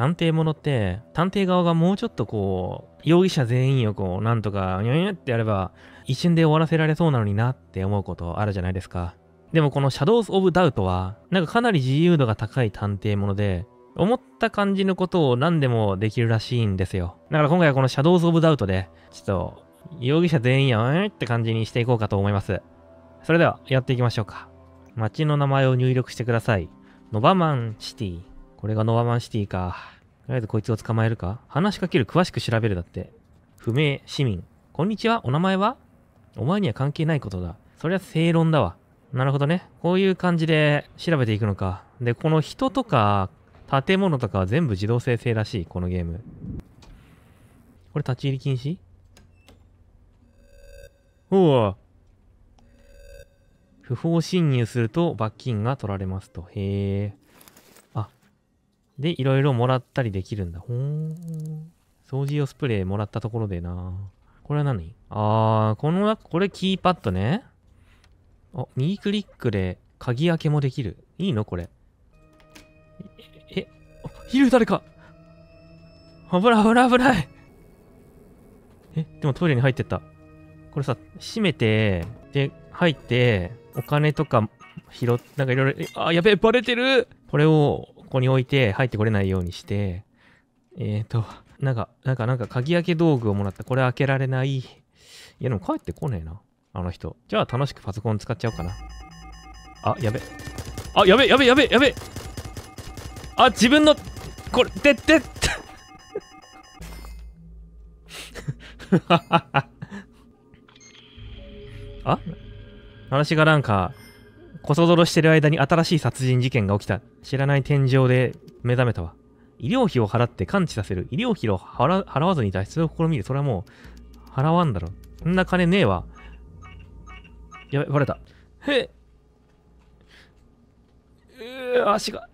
探偵ものって探偵側がもうちょっとこう容疑者全員をこうなんとかにゃニんってやれば一瞬で終わらせられそうなのになって思うことあるじゃないですかでもこのシャドウズ・オブ・ダウトはなんかかなり自由度が高い探偵もので思った感じのことを何でもできるらしいんですよだから今回はこのシャドウズ・オブ・ダウトでちょっと容疑者全員やんって感じにしていこうかと思いますそれではやっていきましょうか街の名前を入力してくださいノバマンシティこれがノアマンシティか。とりあえずこいつを捕まえるか話しかける、詳しく調べるだって。不明、市民。こんにちは、お名前はお前には関係ないことだ。そりゃ正論だわ。なるほどね。こういう感じで調べていくのか。で、この人とか、建物とかは全部自動生成らしい、このゲーム。これ立ち入り禁止おお。不法侵入すると罰金が取られますと。へえ。で、いろいろもらったりできるんだ。ほーん。掃除用スプレーもらったところでな。これは何あー、この、これキーパッドね。あ、右クリックで鍵開けもできる。いいのこれ。え、え、いる誰か危ない危ない危ないえ、でもトイレに入ってった。これさ、閉めて、で、入って、お金とか拾って、なんかいろいろ、あ、やべえ、バレてるこれをここに置いて入ってこれないようにして、えっ、ー、と、なんか、なんか、なんか鍵開け道具をもらった。これ開けられない。いや、でも帰ってこねえな。あの人。じゃあ楽しくパソコン使っちゃおうかな。あ、やべ。あ、やべ、やべ、やべ、やべ。あ、自分の、これ、で、で、あ話がなんか、ソドロしてる間に新しい殺人事件が起きた。知らない天井で目覚めたわ。医療費を払って完治させる。医療費を払わずに脱出を試みる。それはもう、払わんだろ。そんな金ねえわ。やべ、バレた。へうぅ、足が。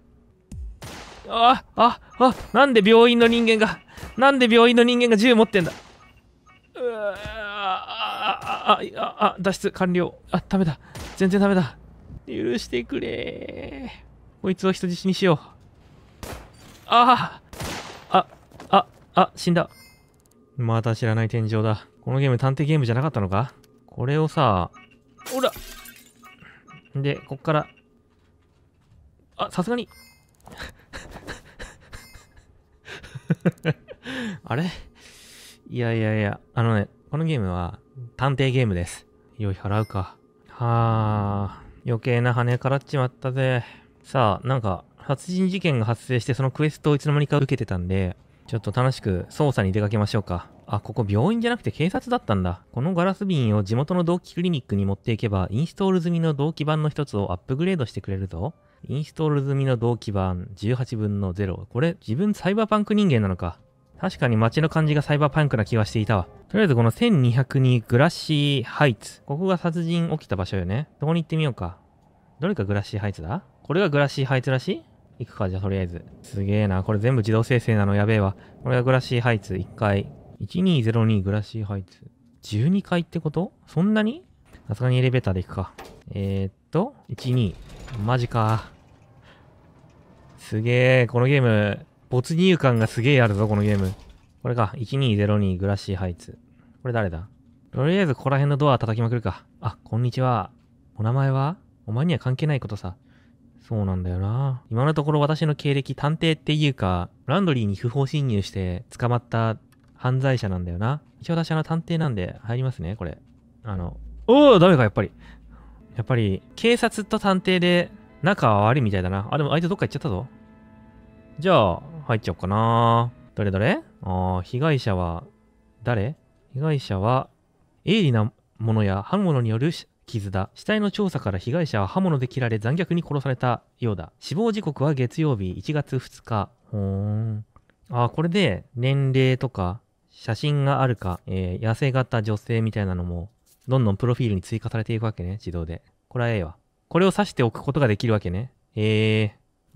あ、あ、あ、なんで病院の人間が、なんで病院の人間が銃持ってんだ。うあ、あ、あ、あ、脱出完了。あ、ダメだ。全然ダメだ。許してくれこいつを人質にしようあああああ死んだまた知らない天井だこのゲーム探偵ゲームじゃなかったのかこれをさほらでこっからあさすがに あれいやいやいや、あのね、このゲームは探偵ゲームです。用意払うか。はあ。余計な羽からっちまったぜ。さあ、なんか、殺人事件が発生して、そのクエストをいつの間にか受けてたんで、ちょっと楽しく捜査に出かけましょうか。あ、ここ病院じゃなくて警察だったんだ。このガラス瓶を地元の同期クリニックに持っていけば、インストール済みの同期版の一つをアップグレードしてくれるぞ。インストール済みの同期版18分の0。これ、自分サイバーパンク人間なのか。確かに街の感じがサイバーパンクな気がしていたわ。とりあえずこの1202グラッシーハイツ。ここが殺人起きた場所よね。そこに行ってみようか。どれがグラッシーハイツだこれがグラッシーハイツらしい行くか、じゃあとりあえず。すげえな。これ全部自動生成なのやべえわ。これがグラッシーハイツ。1階。1202グラッシーハイツ。12階ってことそんなにさすがにエレベーターで行くか。えー、っと、12。マジか。すげえ、このゲーム、没入感がすげえあるぞ、このゲーム。これか。1202グラシーハイツ。これ誰だとりあえずここら辺のドア叩きまくるか。あ、こんにちは。お名前はお前には関係ないことさ。そうなんだよな。今のところ私の経歴、探偵っていうか、ランドリーに不法侵入して捕まった犯罪者なんだよな。一応私あの探偵なんで入りますね、これ。あの、おおダメか、やっぱり。やっぱり、警察と探偵で仲は悪いみたいだな。あ、でも相手どっか行っちゃったぞ。じゃあ、入っちゃおうかな。どれどれああ、被害者は誰、被害者は、鋭利なものや刃物による傷だ。死体の調査から被害者は刃物で切られ残虐に殺されたようだ。死亡時刻は月曜日1月2日。ほーん。ああ、これで年齢とか写真があるか、えー、痩せ型女性みたいなのも、どんどんプロフィールに追加されていくわけね、自動で。これはええわ。これを指しておくことができるわけね。ええ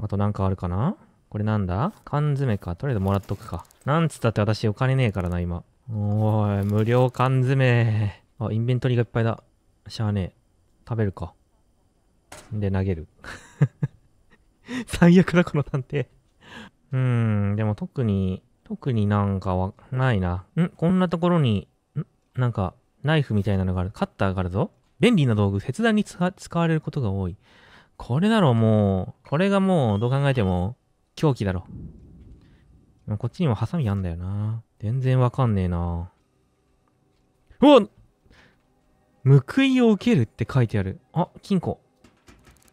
ー。あとなんかあるかなこれなんだ缶詰か。とりあえずもらっとくか。なんつったって私お金ねえからな、今。おーい、無料缶詰。あ、インベントリーがいっぱいだ。しゃあねえ。食べるか。で、投げる。最悪だ、この探偵。うーん、でも特に、特になんかは、ないな。んこんなところに、んなんか、ナイフみたいなのがある。カッターがあるぞ。便利な道具、切断に使われることが多い。これだろ、もう。これがもう、どう考えても、狂気だろ。こっちにもハサミあんだよな。全然わかんねえな。うわ報いを受けるって書いてある。あ、金庫。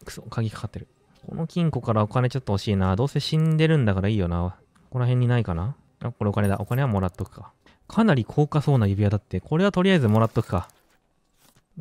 くそ、鍵かかってる。この金庫からお金ちょっと欲しいな。どうせ死んでるんだからいいよな。ここら辺にないかなあ、これお金だ。お金はもらっとくか。かなり高価そうな指輪だって。これはとりあえずもらっとくか。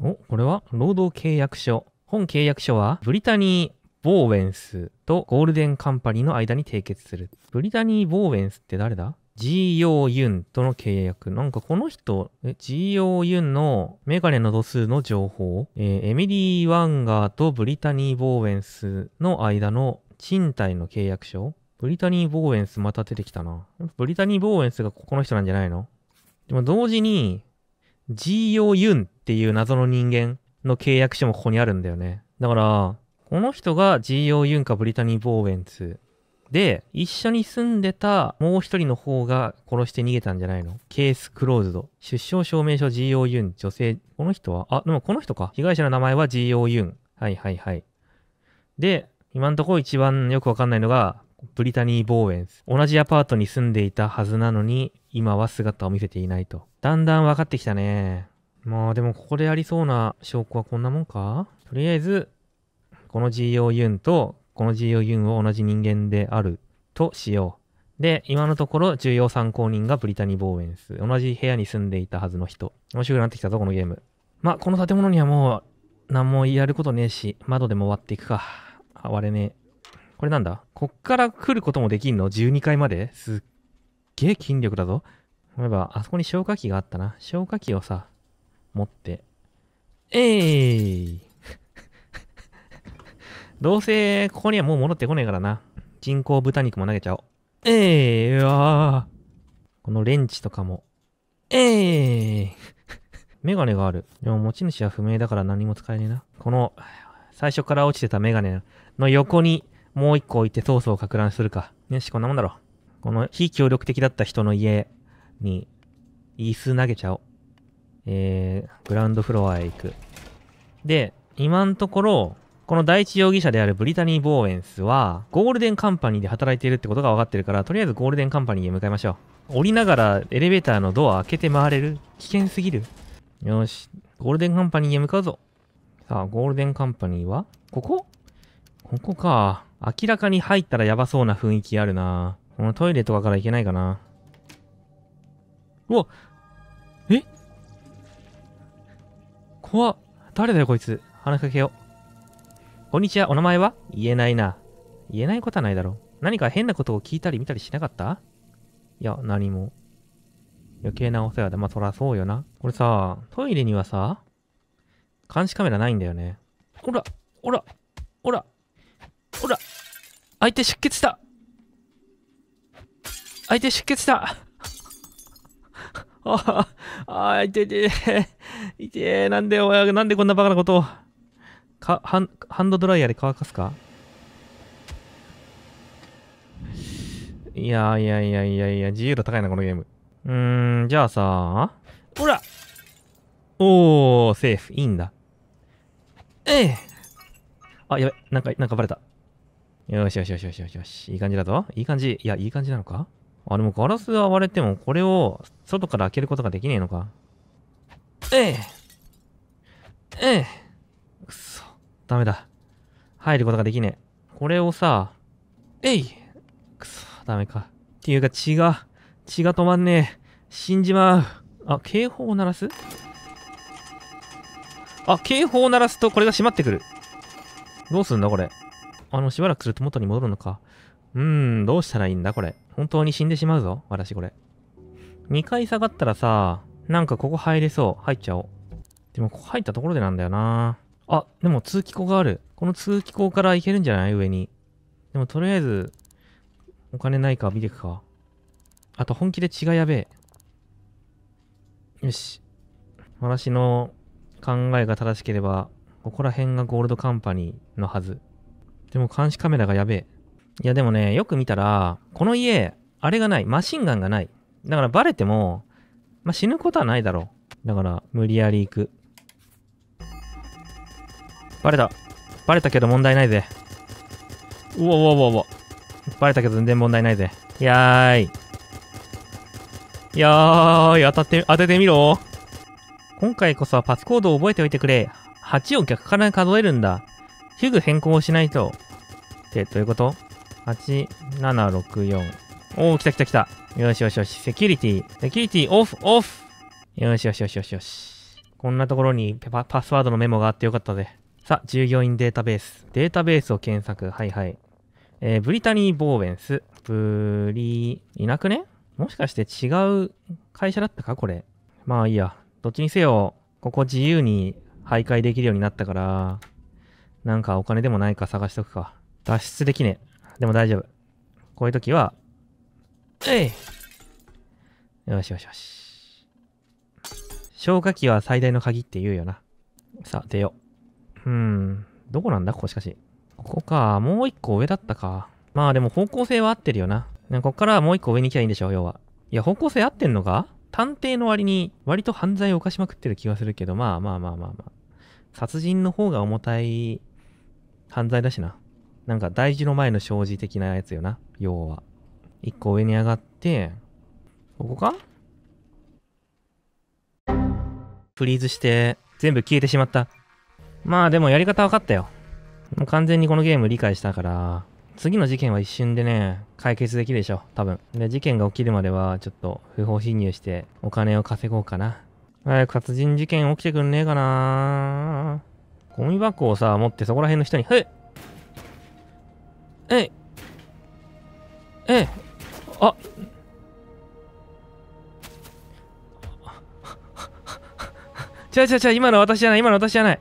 お、これは労働契約書。本契約書は、ブリタニーボーウェンスとゴールデンカンパニーの間に締結する。ブリタニー・ボーウェンスって誰だ GO ユンとの契約。なんかこの人、GO ユンのメガネの度数の情報、えー、エミリー・ワンガーとブリタニー・ボーウェンスの間の賃貸の契約書ブリタニー・ボーウェンスまた出てきたな。ブリタニー・ボーウェンスがここの人なんじゃないのでも同時に、GO ユンっていう謎の人間の契約書もここにあるんだよね。だから、この人が G.O. ユンかブリタニー・ボーエンツで、一緒に住んでたもう一人の方が殺して逃げたんじゃないのケースクローズド。出生証明書 G.O. ユン、女性。この人はあ、でもこの人か。被害者の名前は G.O. ユン。はいはいはい。で、今んところ一番よくわかんないのが、ブリタニー・ボーエンス。同じアパートに住んでいたはずなのに、今は姿を見せていないと。だんだんわかってきたね。まあでもここでありそうな証拠はこんなもんかとりあえず、この GO ユンとこの GO ユンを同じ人間であるとしよう。で、今のところ重要参考人がブリタニー・ボーエンス。同じ部屋に住んでいたはずの人。面白くなってきたぞ、このゲーム。まあ、この建物にはもう何もやることねえし、窓でも割っていくか。割れねえ。これなんだこっから来ることもできんの ?12 階まですっげえ筋力だぞ。思えば、あそこに消火器があったな。消火器をさ、持って。えい、ー、どうせ、ここにはもう戻ってこねえからな。人工豚肉も投げちゃおう。ええー、わこのレンチとかも。ええー、メガネがある。でも持ち主は不明だから何も使えねえな。この、最初から落ちてたメガネの横にもう一個置いてソースをか乱するか。よし、こんなもんだろ。この非協力的だった人の家に椅子投げちゃおう。えー、グラウンドフロアへ行く。で、今んところ、この第一容疑者であるブリタニー・ボーエンスは、ゴールデンカンパニーで働いているってことが分かってるから、とりあえずゴールデンカンパニーへ向かいましょう。降りながらエレベーターのドア開けて回れる危険すぎる。よし、ゴールデンカンパニーへ向かうぞ。さあ、ゴールデンカンパニーはここここか。明らかに入ったらやばそうな雰囲気あるな。このトイレとかから行けないかな。うわえ怖っ。誰だよこいつ。話しかけよう。こんにちは、お名前は言えないな。言えないことはないだろう。何か変なことを聞いたり見たりしなかったいや、何も。余計なお世話で、まあ、そらそうよな。これさ、トイレにはさ、監視カメラないんだよね。ほら、ほら、ほら、ほら、相手出血した相手出血したああ、ああ、いていい。てえ、なんで、なんでこんなバカなことを。かハンハンドドライヤーで乾かすかいやいやいやいやいや、自由度高いな、このゲーム。うーん、じゃあさ、ほらおー、セーフ、いいんだ。ええあ、やべ、なんか、なんかバレた。よしよしよしよしよしよし。いい感じだぞ。いい感じ。いや、いい感じなのかあ、でもガラスが割れても、これを外から開けることができねえのか。ええええダメだ。入ることができねえ。これをさ、えいくそ、ダメか。っていうか血が、血が止まんねえ。死んじまう。あ、警報を鳴らすあ、警報を鳴らすとこれが閉まってくる。どうすんだこれ。あの、しばらくすると元に戻るのか。うーん、どうしたらいいんだこれ。本当に死んでしまうぞ。私これ。2回下がったらさ、なんかここ入れそう。入っちゃおう。でもここ入ったところでなんだよなあ、でも通気口がある。この通気口から行けるんじゃない上に。でもとりあえず、お金ないか見ていくか。あと本気で血がやべえ。よし。私の考えが正しければ、ここら辺がゴールドカンパニーのはず。でも監視カメラがやべえ。いやでもね、よく見たら、この家、あれがない。マシンガンがない。だからバレても、まあ、死ぬことはないだろう。だから、無理やり行く。バレた。バレたけど問題ないぜ。うわうわうわうわ。バレたけど全然問題ないぜ。やーい。やーい、当たって、当ててみろ。今回こそはパスコードを覚えておいてくれ。8を逆から数えるんだ。すぐ変更をしないと。って、どういうこと ?8764。おー、来た来た来た。よしよしよし。セキュリティ。セキュリティオフ、オフ。よしよしよしよしよし。こんなところにパパスワードのメモがあってよかったぜ。さあ、従業員データベース。データベースを検索。はいはい。えー、ブリタニー・ボーウェンス。ブリいなくねもしかして違う会社だったかこれ。まあいいや。どっちにせよ、ここ自由に徘徊できるようになったから、なんかお金でもないか探しとくか。脱出できねえ。でも大丈夫。こういう時は、えいよしよしよし。消火器は最大の鍵って言うよな。さあ、出よう。うん。どこなんだここしかし。ここか。もう一個上だったか。まあでも方向性は合ってるよな。こっからもう一個上に行きゃいいんでしょう、要は。いや、方向性合ってんのか探偵の割に、割と犯罪を犯しまくってる気がするけど、まあまあまあまあまあ。殺人の方が重たい犯罪だしな。なんか大事の前の障子的なやつよな、要は。一個上に上がって、ここかフリーズして、全部消えてしまった。まあでもやり方分かったよ。完全にこのゲーム理解したから、次の事件は一瞬でね、解決できるでしょ、多分。で、事件が起きるまでは、ちょっと不法侵入してお金を稼ごうかな。早く殺人事件起きてくんねえかなゴミ箱をさ、持ってそこら辺の人に、へいえいえいあ違う違う違う、今の私じゃない、今の私じゃない。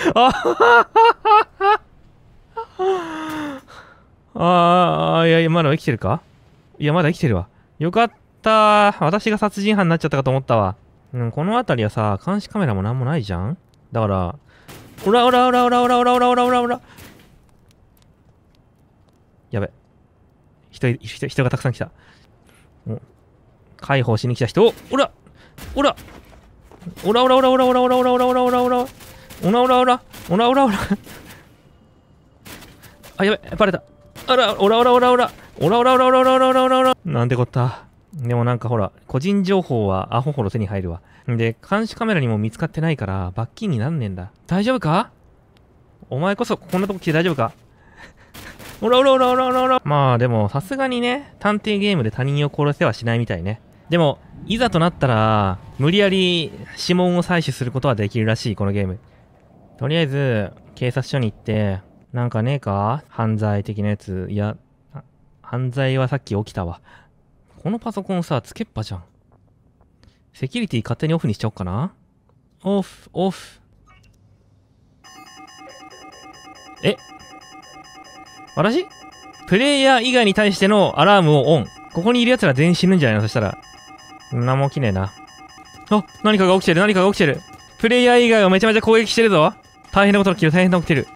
ああ、いや、まだ生きてるかいや、まだ生きてるわ。よかった。私が殺人犯になっちゃったかと思ったわ。うん、この辺りはさ、監視カメラもなんもないじゃんだから、おらおらおらおらおらおらおらおらおらおら。やべ。人、人、人がたくさん来た。ん、解放しに来た人おらおらおらおらおらおらおらおらおらおらおらおらおらおらおらおらおらおらおらおらあやべバレたあらおらおらおらおらおらおらおらおらおらおらおらおらなんてこったでもなんかほら個人情報はアホほど手に入るわで監視カメラにも見つかってないから罰金になんねんだ大丈夫かお前こそこんなとこ来て大丈夫か おらおらおらおらおらおらまあでもさすがにね探偵ゲームで他人を殺せはしないみたいねでもいざとなったら無理やり指紋を採取することはできるらしいこのゲームとりあえず、警察署に行って、なんかねえか犯罪的なやつ。いや、犯罪はさっき起きたわ。このパソコンさ、つけっぱじゃん。セキュリティ勝手にオフにしちゃおっかなオフ、オフ。え私プレイヤー以外に対してのアラームをオン。ここにいる奴ら全員死ぬんじゃないのそしたら。何も起きねえな。あ、何かが起きてる、何かが起きてる。プレイヤー以外をめちゃめちゃ攻撃してるぞ。大変なことが起きる、大変なこと起きてる。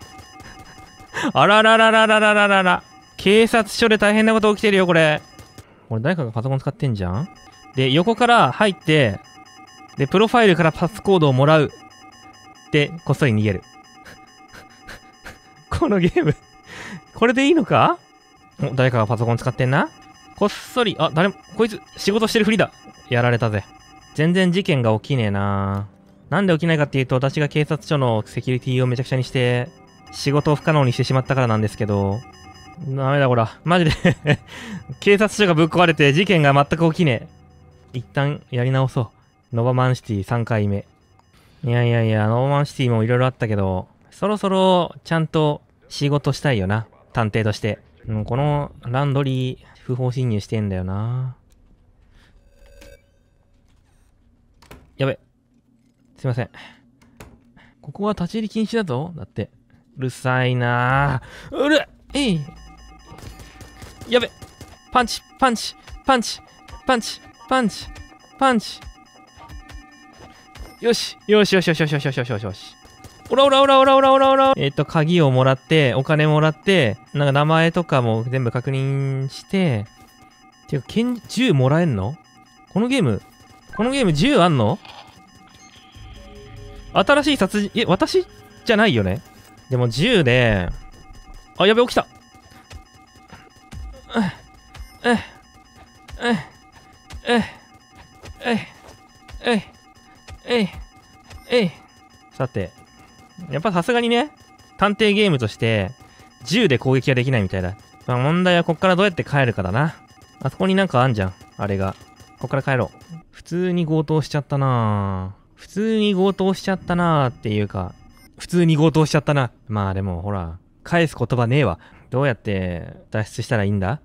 あららららららららら。警察署で大変なこと起きてるよ、これ。これ誰かがパソコン使ってんじゃんで、横から入って、で、プロファイルからパスコードをもらう。で、こっそり逃げる。このゲームこれでいいのかお、誰かがパソコン使ってんなこっそり、あ、誰も、こいつ、仕事してるふりだ。やられたぜ。全然事件が起きねえななんで起きないかっていうと、私が警察署のセキュリティをめちゃくちゃにして、仕事を不可能にしてしまったからなんですけど、ダメだこら。マジで 警察署がぶっ壊れて事件が全く起きねえ。一旦やり直そう。ノバマンシティ3回目。いやいやいや、ノバマンシティも色々あったけど、そろそろちゃんと仕事したいよな。探偵として。うん、このランドリー不法侵入してんだよな。やべ。すいません。ここは立ち入り禁止だぞ。だって。うるさいなうるえいやべパンチパンチパンチパンチパンチパンチよしよしよしよしよしよしよしよしよしおらおらおらおらおらおらおらえっ、ー、と、鍵をもらって、お金もらって、なんか名前とかも全部確認して、ていうか、銃もらえんのこのゲーム、このゲーム銃あんの新しい殺人、え、私じゃないよね。でも銃で、あ、やべ、起きた。え、え、え、え、え、え、え、え、さて、やっぱさすがにね、探偵ゲームとして、銃で攻撃ができないみたいだ。まあ問題はこっからどうやって帰るかだな。あそこになんかあんじゃん、あれが。こっから帰ろう。普通に強盗しちゃったなぁ。普通に強盗しちゃったなーっていうか、普通に強盗しちゃったな。まあでもほら、返す言葉ねえわ。どうやって脱出したらいいんだ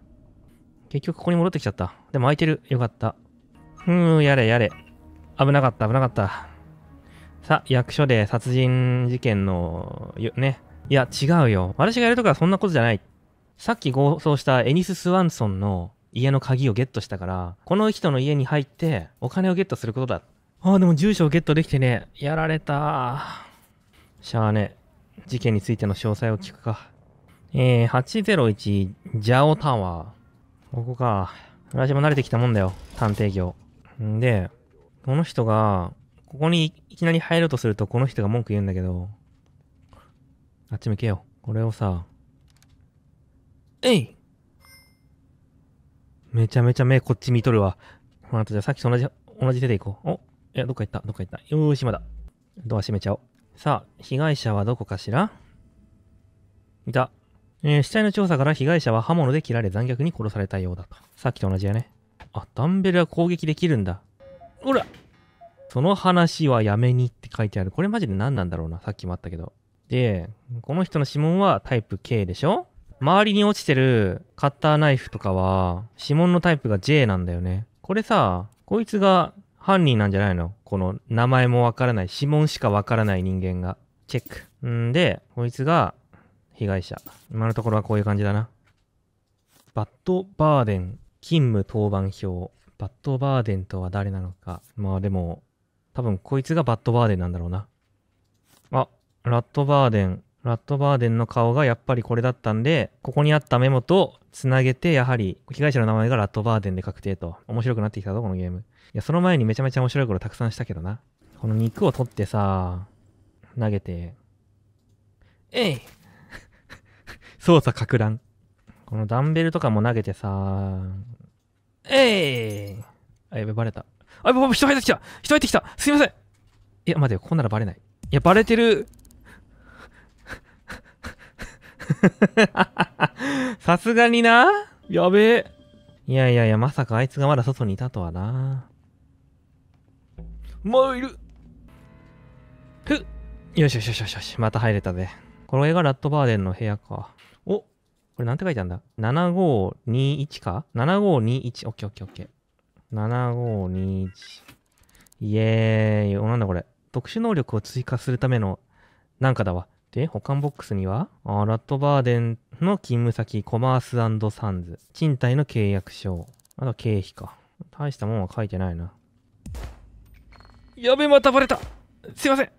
結局ここに戻ってきちゃった。でも空いてる。よかった。ふーん、やれやれ。危なかった、危なかった。さ、役所で殺人事件の、ね。いや、違うよ。私がやるとかはそんなことじゃない。さっき強盗したエニス・スワンソンの家の鍵をゲットしたから、この人の家に入ってお金をゲットすることだ。ああ、でも住所をゲットできてね。やられた。しゃあね。事件についての詳細を聞くか。えー、801ジャオタワー。ここか。私も慣れてきたもんだよ。探偵業。んで、この人が、ここにいきなり入ろうとするとこの人が文句言うんだけど、あっち向けよ。これをさ、えいめちゃめちゃ目こっち見とるわ。ほら、じゃあさっきと同じ、同じ手でいこう。おや、どっか行った、どっか行った。よーし、まだ。ドア閉めちゃおう。さあ、被害者はどこかしらいた。えー、死体の調査から被害者は刃物で切られ残虐に殺されたようだと。さっきと同じやね。あ、ダンベルは攻撃できるんだ。ほらその話はやめにって書いてある。これマジで何なんだろうな。さっきもあったけど。で、この人の指紋はタイプ K でしょ周りに落ちてるカッターナイフとかは指紋のタイプが J なんだよね。これさ、こいつが犯人なんじゃないのこの名前もわからない指紋しかわからない人間がチェックんでこいつが被害者今のところはこういう感じだなバッドバーデン勤務当番表バッドバーデンとは誰なのかまあでも多分こいつがバッドバーデンなんだろうなあラットバーデンラットバーデンの顔がやっぱりこれだったんで、ここにあったメモとつなげて、やはり被害者の名前がラットバーデンで確定と。面白くなってきたぞ、このゲーム。いや、その前にめちゃめちゃ面白いことたくさんしたけどな。この肉を取ってさ、投げて、えい 操作か乱。このダンベルとかも投げてさ、えいあ、やべ、バレた。あ、やべ、人入ってきた人入ってきたすいませんいや、待てよ、ここならバレない。いや、バレてる さすがにな。やべえ。いやいやいや、まさかあいつがまだ外にいたとはな。前はいる。ふっ。よしよしよしよしよし。また入れたぜ。これがラットバーデンの部屋か。おこれなんて書いてあるんだ ?7521 か ?7521。オッケーオッケーオッケー。7521。イエーイ。お、なんだこれ。特殊能力を追加するための、なんかだわ。で、保管ボックスには、あラットバーデンの勤務先、コマースサンズ、賃貸の契約書、あとは経費か。大したもんは書いてないな。やべえ、またバレたすいません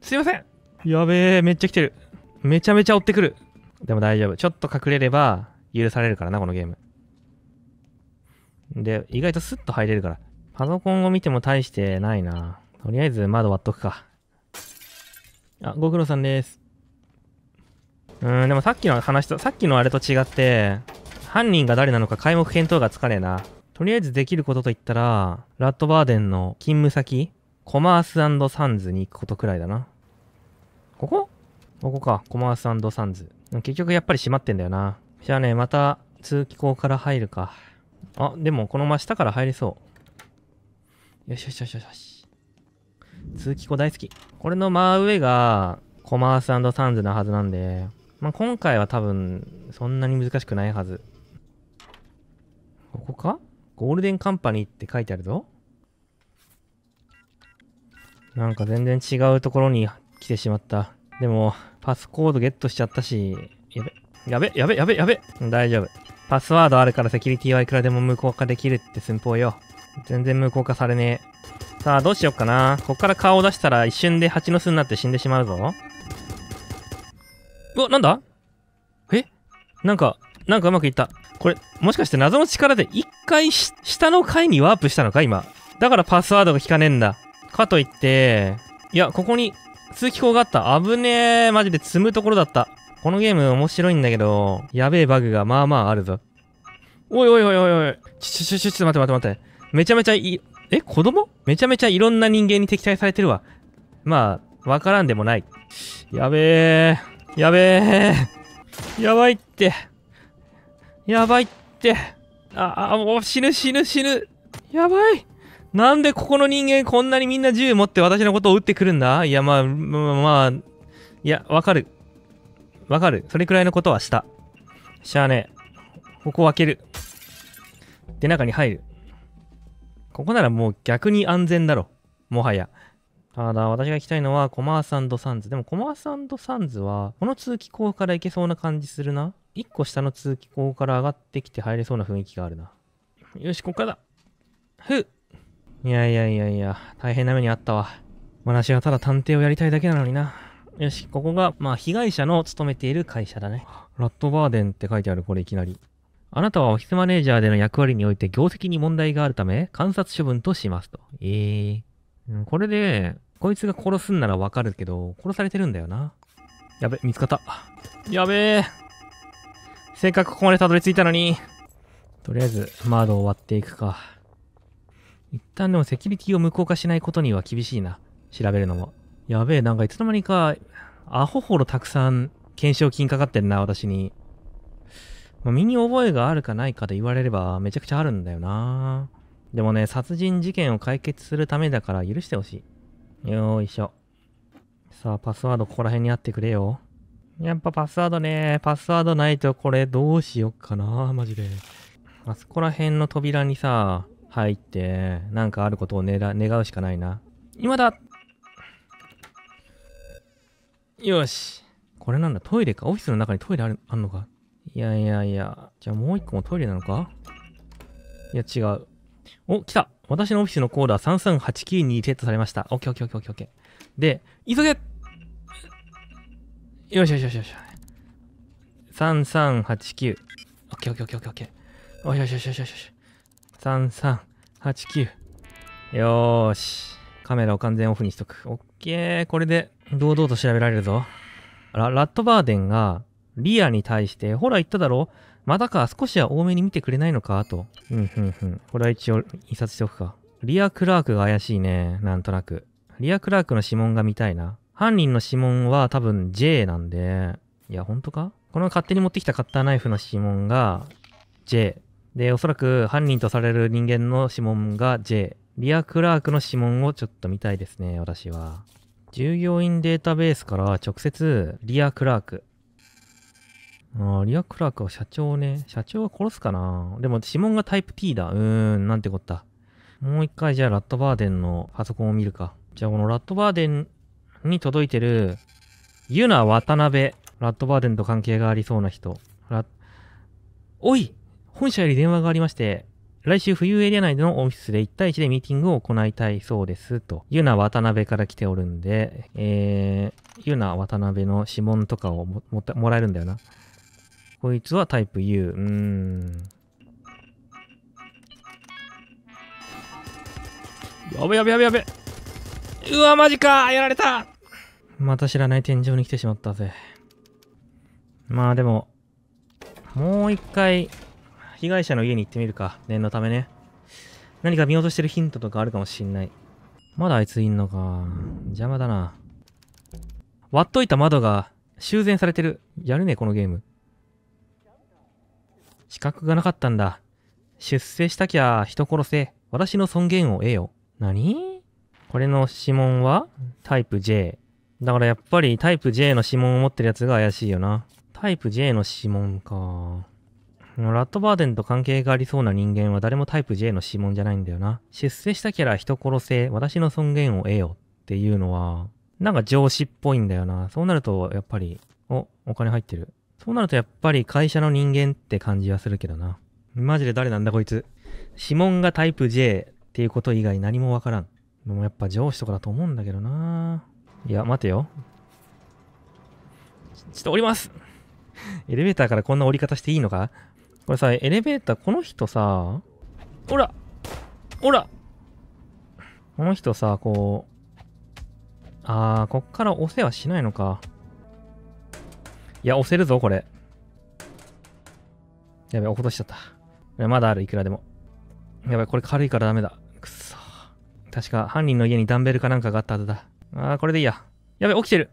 すいませんやべえ、めっちゃ来てる。めちゃめちゃ追ってくる。でも大丈夫。ちょっと隠れれば許されるからな、このゲーム。で、意外とスッと入れるから。パソコンを見ても大してないな。とりあえず窓割っとくか。あ、ご苦労さんです。うんでもさっきの話とさっきのあれと違って犯人が誰なのか皆目検討がつかねえなとりあえずできることといったらラッドバーデンの勤務先コマースサンズに行くことくらいだなここここかコマースサンズ結局やっぱり閉まってんだよなじゃあねまた通気口から入るかあでもこの真下から入れそうよしよしよしよし通気口大好きこれの真上がコマースサンズなはずなんでまあ、今回は多分、そんなに難しくないはず。ここかゴールデンカンパニーって書いてあるぞ。なんか全然違うところに来てしまった。でも、パスコードゲットしちゃったし、やべ、やべ、やべ、やべ、やべ、大丈夫。パスワードあるからセキュリティはいくらでも無効化できるって寸法よ。全然無効化されねえ。さあ、どうしよっかな。こっから顔を出したら一瞬で蜂の巣になって死んでしまうぞ。うわ、なんだえなんか、なんかうまくいった。これ、もしかして謎の力で一回下の階にワープしたのか今。だからパスワードが効かねえんだ。かといって、いや、ここに通気口があった。危ねえ。マジで積むところだった。このゲーム面白いんだけど、やべえバグがまあまああるぞ。おいおいおいおいおい。ちょちょちょちょ、待って待って待って。めちゃめちゃい、え、子供めちゃめちゃいろんな人間に敵対されてるわ。まあ、わからんでもない。やべえ。やべえ。やばいって。やばいって。あ、あ、もう死ぬ死ぬ死ぬ。やばい。なんでここの人間こんなにみんな銃持って私のことを撃ってくるんだいや、まあ、まあ、まあ、いや、わかる。わかる。それくらいのことはした。しゃあねえ。ここを開ける。で、中に入る。ここならもう逆に安全だろ。もはや。ただ、私が行きたいのはコマースサンズ。でもコマースサンズは、この通気口から行けそうな感じするな。1個下の通気口から上がってきて入れそうな雰囲気があるな。よし、こっからだ。ふっ。いやいやいやいや、大変な目にあったわ。私はただ探偵をやりたいだけなのにな。よし、ここが、まあ、被害者の勤めている会社だね。ラットバーデンって書いてある、これいきなり。あなたはオフィスマネージャーでの役割において業績に問題があるため、観察処分としますと。ええー、これで、こいつが殺すんならわかるけど、殺されてるんだよな。やべ、見つかった。やべえ。せっかくここまでたどり着いたのに。とりあえず、窓を割っていくか。一旦でもセキュリティを無効化しないことには厳しいな。調べるのも。やべえ、なんかいつの間にか、アホほどたくさん懸賞金かかってんな、私に。まあ、身に覚えがあるかないかで言われればめちゃくちゃあるんだよな。でもね、殺人事件を解決するためだから許してほしい。よいしょ。さあ、パスワードここら辺にあってくれよ。やっぱパスワードね。パスワードないとこれどうしよっかな。マジで。あそこら辺の扉にさ、入って、なんかあることを願願うしかないな。今だよし。これなんだ、トイレか。オフィスの中にトイレあるあんのか。いやいやいや。じゃあもう一個もトイレなのかいや違う。お、来た私のオフィスのコーラ3389にセットされました。オッケーオッケーオッケーオッケー。で、急げよしよしよしよし。3389。オッケーオッケーオッケーオッケーオッケー。およしよしよしよし。3389。よーし。カメラを完全オフにしとく。オッケー。これで堂々と調べられるぞ。ララットバーデンがリアに対して、ほら言っただろまだか、少しは多めに見てくれないのか、と。うんうんうん。これは一応、印刷しておくか。リア・クラークが怪しいね。なんとなく。リア・クラークの指紋が見たいな。犯人の指紋は多分 J なんで、いや、ほんとかこの勝手に持ってきたカッターナイフの指紋が J。で、おそらく犯人とされる人間の指紋が J。リア・クラークの指紋をちょっと見たいですね、私は。従業員データベースから直接、リア・クラーク、あリア・クラークは社長ね。社長は殺すかなでも指紋がタイプ T だ。うーん、なんてこった。もう一回じゃあラットバーデンのパソコンを見るか。じゃあこのラットバーデンに届いてる、ユナ・渡辺。ラットバーデンと関係がありそうな人。ラおい本社より電話がありまして、来週冬エリア内でのオフィスで1対1でミーティングを行いたいそうです。と。ユナ・渡辺から来ておるんで、えー、ユナ・渡辺の指紋とかをももらえるんだよな。こいつはタイプ U。うーん。やべやべやべやべ。うわ、マジかやられたまた知らない天井に来てしまったぜ。まあでも、もう一回、被害者の家に行ってみるか。念のためね。何か見落としてるヒントとかあるかもしんない。まだあいついんのか。邪魔だな。割っといた窓が修繕されてる。やるね、このゲーム。資格がなかったんだ。出世したきゃ人殺せ。私の尊厳を得よ。何これの指紋はタイプ J。だからやっぱりタイプ J の指紋を持ってるやつが怪しいよな。タイプ J の指紋か。ラットバーデンと関係がありそうな人間は誰もタイプ J の指紋じゃないんだよな。出世したキャラ人殺せ、私の尊厳を得よっていうのは、なんか上司っぽいんだよな。そうなると、やっぱり、お、お金入ってる。そうなるとやっぱり会社の人間って感じはするけどな。マジで誰なんだこいつ。指紋がタイプ J っていうこと以外何もわからん。もうやっぱ上司とかだと思うんだけどな。いや、待てよ。ちょっと降りますエレベーターからこんな降り方していいのかこれさ、エレベーター、この人さ、ほらほらこの人さ、こう、あー、こっからお世話しないのか。いや、押せるぞ、これ。やべ、落っことしちゃった。まだある、いくらでも。やばい、これ軽いからダメだ。くっそ。確か、犯人の家にダンベルかなんかがあったはずだ。あー、これでいいや。やべ、起きてる。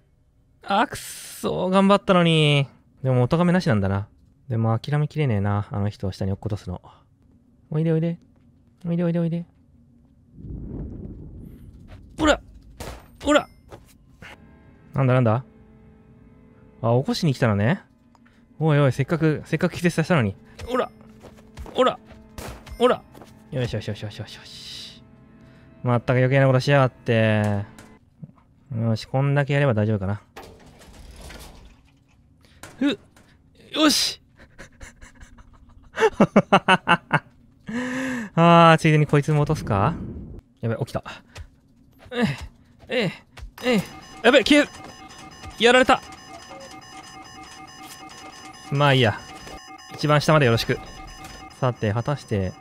あー、くっそ。頑張ったのに。でも、音がめなしなんだな。でも、諦めきれねえな。あの人を下に落っことすの。おいでおいで。おいでおいでおいで。ほらほらなんだなんだあ、起こしに来たのね。おいおい、せっかく、せっかく気絶させたのに。おらおらおらよしよしよしよしよしよし。まったく余計なことしやがって。よし、こんだけやれば大丈夫かな。ふっよし あー、ついでにこいつも落とすかやべ、起きた。ええ、ええ、ええ、やべ、消え、やられたまあいいや。一番下までよろしく。さて、果たして。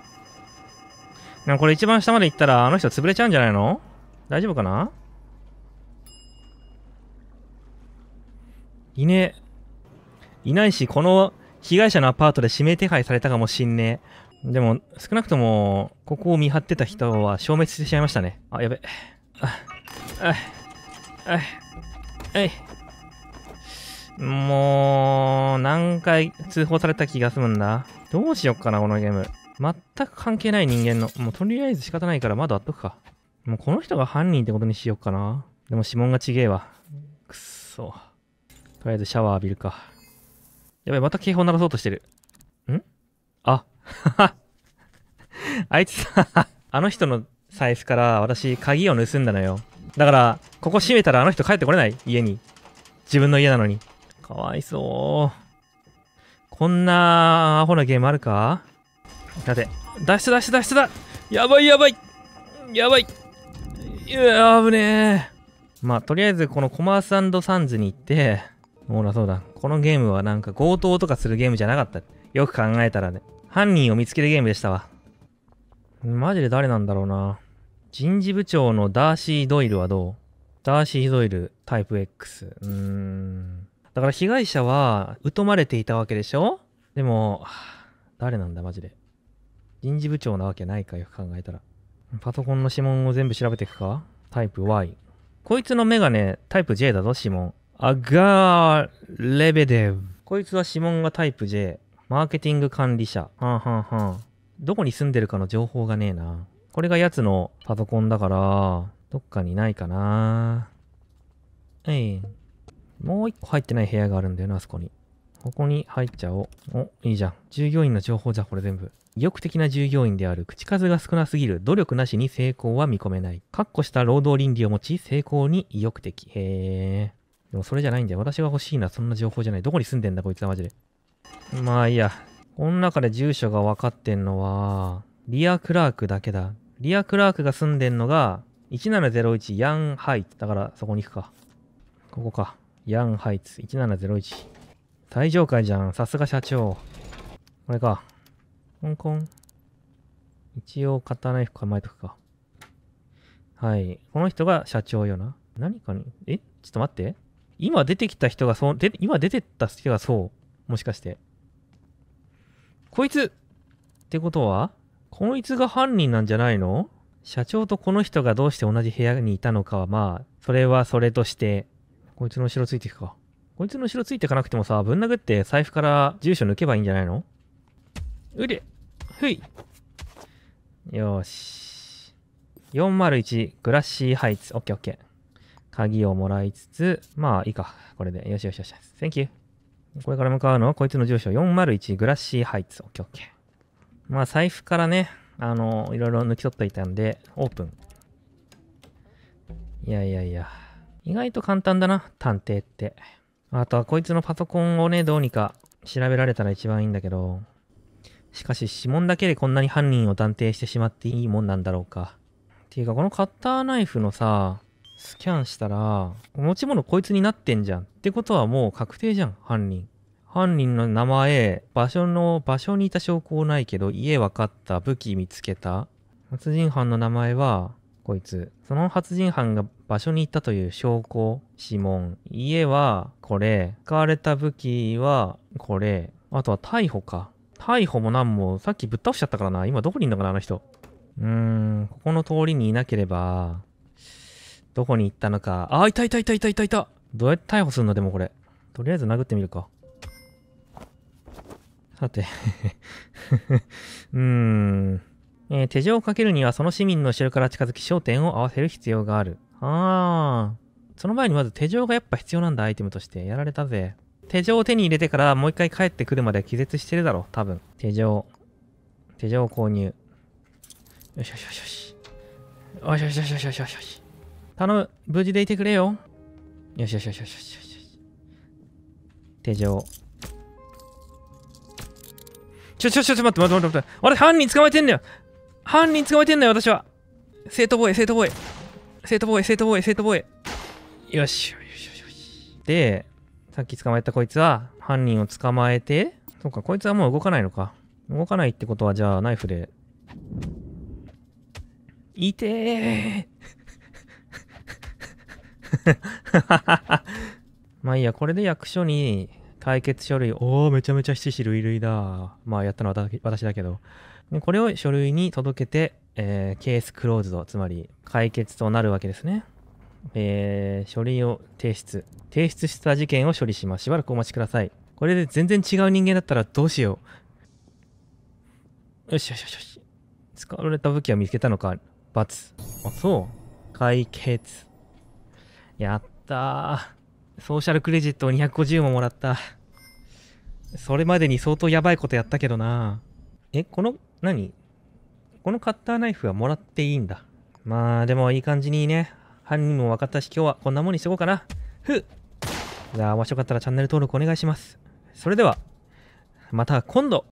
なこれ一番下まで行ったら、あの人潰れちゃうんじゃないの大丈夫かないねえ。いないし、この被害者のアパートで指名手配されたかもしんねえ。でも、少なくとも、ここを見張ってた人は消滅してしまいましたね。あ、やべ。あ、あ、あ、あ、あ、もう、何回通報された気が済むんだ。どうしよっかな、このゲーム。全く関係ない人間の。もうとりあえず仕方ないから窓あっとくか。もうこの人が犯人ってことにしよっかな。でも指紋がちげえわ。くっそ。とりあえずシャワー浴びるか。やばい、また警報鳴らそうとしてる。んあ、はは。あいつさ、あの人の財布から私、鍵を盗んだのよ。だから、ここ閉めたらあの人帰ってこれない家に。自分の家なのに。かわいそう。こんなアホなゲームあるかだって、脱出脱出脱出だやばいやばいやばいいやー、危ねえ。まあ、とりあえずこのコマースサンズに行って、ほらそうだ、このゲームはなんか強盗とかするゲームじゃなかった。よく考えたらね、犯人を見つけるゲームでしたわ。マジで誰なんだろうな。人事部長のダーシー・ドイルはどうダーシー・ドイル、タイプ X。うーん。だから被害者は疎まれていたわけでしょでも、誰なんだマジで。人事部長なわけないかよく考えたら。パソコンの指紋を全部調べていくかタイプ Y。こいつのメガネ、タイプ J だぞ、指紋。あがー、レベデブ。こいつは指紋がタイプ J。マーケティング管理者。はんはんはん。どこに住んでるかの情報がねえな。これが奴のパソコンだから、どっかにないかな。えい。もう一個入ってない部屋があるんだよな、あそこに。ここに入っちゃおう。お、いいじゃん。従業員の情報じゃ、これ全部。意欲的な従業員である。口数が少なすぎる。努力なしに成功は見込めない。確固した労働倫理を持ち、成功に意欲的。へー。でもそれじゃないんだよ。私が欲しいのはそんな情報じゃない。どこに住んでんだ、こいつはマジで。まあいいや。この中で住所が分かってんのは、リア・クラークだけだ。リア・クラークが住んでんのが、1701ヤンハイだから、そこに行くか。ここか。ヤンハイツ1701最上階じゃんさすが社長これかコンコン一応カッターナイフ構えとくかはいこの人が社長よな何かにえちょっと待って今出てきた人がそうで今出てった人がそうもしかしてこいつってことはこいつが犯人なんじゃないの社長とこの人がどうして同じ部屋にいたのかはまあそれはそれとしてこいつの後ろついていくか。こいつの後ろついていかなくてもさ、ぶん殴って財布から住所抜けばいいんじゃないのうりふいよし。401グラッシーハイツ。オッケーオッケー。鍵をもらいつつ、まあいいか。これで。よしよしよし。Thank you. これから向かうのはこいつの住所401グラッシーハイツ。オッケーオッケー。まあ財布からね、あの、いろいろ抜き取っといたんで、オープン。いやいやいや。意外と簡単だな、探偵って。あとはこいつのパソコンをね、どうにか調べられたら一番いいんだけど。しかし指紋だけでこんなに犯人を断定してしまっていいもんなんだろうか。っていうかこのカッターナイフのさ、スキャンしたら、持ち物こいつになってんじゃん。ってことはもう確定じゃん、犯人。犯人の名前、場所の、場所にいた証拠ないけど、家分かった、武器見つけた。殺人犯の名前は、こいつ。その殺人犯が場所に行ったという証拠、指紋。家はこれ。使われた武器はこれ。あとは逮捕か。逮捕も何も、さっきぶっ倒しちゃったからな。今どこにいんのかな、あの人。うーん、ここの通りにいなければ、どこに行ったのか。あ、いたいたいたいたいたいたどうやって逮捕するのでもこれ。とりあえず殴ってみるか。さて うーん。えー、手錠をかけるにはその市民の後ろから近づき焦点を合わせる必要がある。あー。その前にまず手錠がやっぱ必要なんだ、アイテムとして。やられたぜ。手錠を手に入れてからもう一回帰ってくるまで気絶してるだろ、多分。手錠。手錠購入。よしよしよしよし。よしよしよしよしよしよし。頼む。無事でいてくれよ。よしよしよしよしよしよし。手錠。ちょちょちょ、待って待って待って待って。俺犯人捕まえてんだよ犯人捕まえてんのよ、私は。生徒防衛、生徒防衛。生徒防衛、生徒防衛、生徒防衛。よし、よし、よし、よし。で、さっき捕まえたこいつは、犯人を捕まえて、そっか、こいつはもう動かないのか。動かないってことは、じゃあ、ナイフで。いてー まあいいや、これで役所に解決書類、おお、めちゃめちゃ七種類類だ。まあやったのは私だけど。でこれを書類に届けて、えー、ケースクローズド、つまり解決となるわけですね。えー、書類を提出。提出した事件を処理します。しばらくお待ちください。これで全然違う人間だったらどうしよう。よしよしよしよし。使われた武器は見つけたのか。罰。あ、そう。解決。やったー。ソーシャルクレジットを250ももらった。それまでに相当やばいことやったけどな。え、この何このカッターナイフはもらっていいんだ。まあ、でもいい感じにね、犯人も分かったし、今日はこんなもんにしとこうかな。ふっじゃあ、面白かったらチャンネル登録お願いします。それでは、また今度